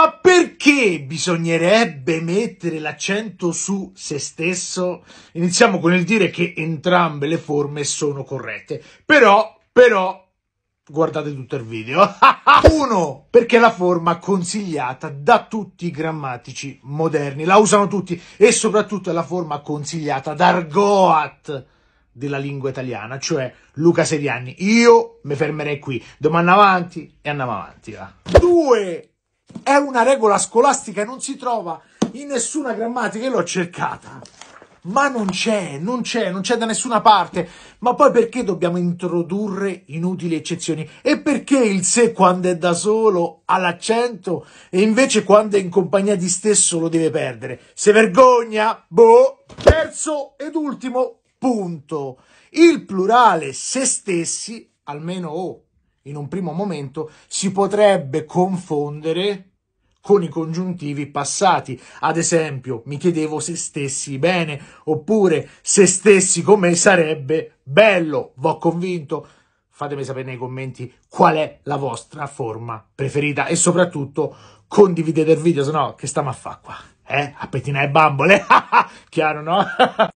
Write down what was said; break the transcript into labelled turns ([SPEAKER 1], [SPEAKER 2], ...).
[SPEAKER 1] Ma perché bisognerebbe mettere l'accento su se stesso? Iniziamo con il dire che entrambe le forme sono corrette. Però, però, guardate tutto il video. 1. perché è la forma consigliata da tutti i grammatici moderni. La usano tutti e soprattutto è la forma consigliata da Argoat della lingua italiana, cioè Luca Seriani. Io mi fermerei qui. Domani avanti e andiamo avanti. 2 è una regola scolastica, e non si trova in nessuna grammatica. e l'ho cercata, ma non c'è, non c'è, non c'è da nessuna parte. Ma poi perché dobbiamo introdurre inutili eccezioni? E perché il se quando è da solo ha l'accento e invece quando è in compagnia di stesso lo deve perdere? Se vergogna, boh. Terzo ed ultimo punto. Il plurale se stessi, almeno o. Oh, in un primo momento si potrebbe confondere con i congiuntivi passati. Ad esempio, mi chiedevo se stessi bene, oppure se stessi come sarebbe bello, v'ho convinto. Fatemi sapere nei commenti qual è la vostra forma preferita e soprattutto condividete il video, se no che stiamo a fare qua? Eh? A pettinare bambole? Chiaro, no?